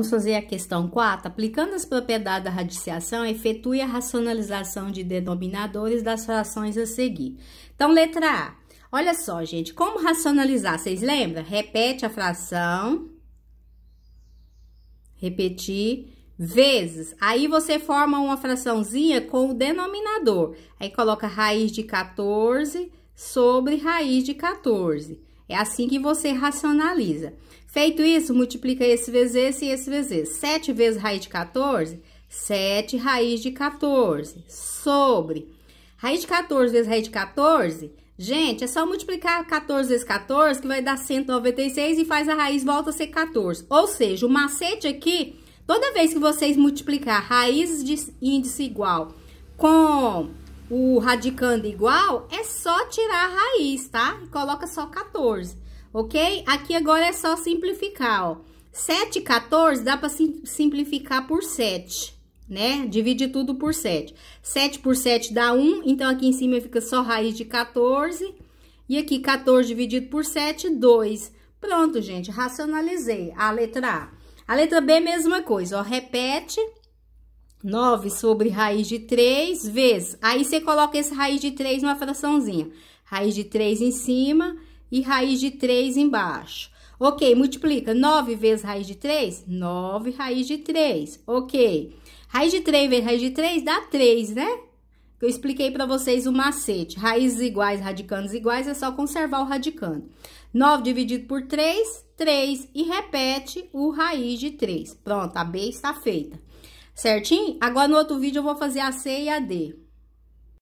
Vamos fazer a questão 4. Aplicando as propriedades da radiciação, efetue a racionalização de denominadores das frações a seguir. Então, letra A. Olha só, gente, como racionalizar? Vocês lembram? Repete a fração. Repetir vezes. Aí você forma uma fraçãozinha com o denominador. Aí coloca raiz de 14 sobre raiz de 14. É assim que você racionaliza. Feito isso, multiplica esse vezes esse e esse vezes esse. 7 vezes raiz de 14, 7 raiz de 14, sobre. Raiz de 14 vezes raiz de 14, gente, é só multiplicar 14 vezes 14, que vai dar 196 e faz a raiz volta a ser 14. Ou seja, o macete aqui, toda vez que vocês multiplicar raiz de índice igual com o radicando igual, é só tirar a raiz, tá? E coloca só 14, ok? Aqui agora é só simplificar, ó. 7 e 14 dá pra simplificar por 7, né? Divide tudo por 7. 7 por 7 dá 1, então aqui em cima fica só raiz de 14. E aqui 14 dividido por 7, 2. Pronto, gente, racionalizei a letra A. A letra B, é mesma coisa, ó, repete 9 sobre raiz de 3 vezes. Aí, você coloca esse raiz de 3 numa fraçãozinha. Raiz de 3 em cima e raiz de 3 embaixo. Ok, multiplica 9 vezes raiz de 3, 9 raiz de 3, ok. Raiz de 3 vezes raiz de 3 dá 3, né? Eu expliquei para vocês o macete. Raízes iguais, radicandos iguais, é só conservar o radicando. 9 dividido por 3, 3. E repete o raiz de 3. Pronto, a B está feita certinho? Agora no outro vídeo eu vou fazer a C e a D.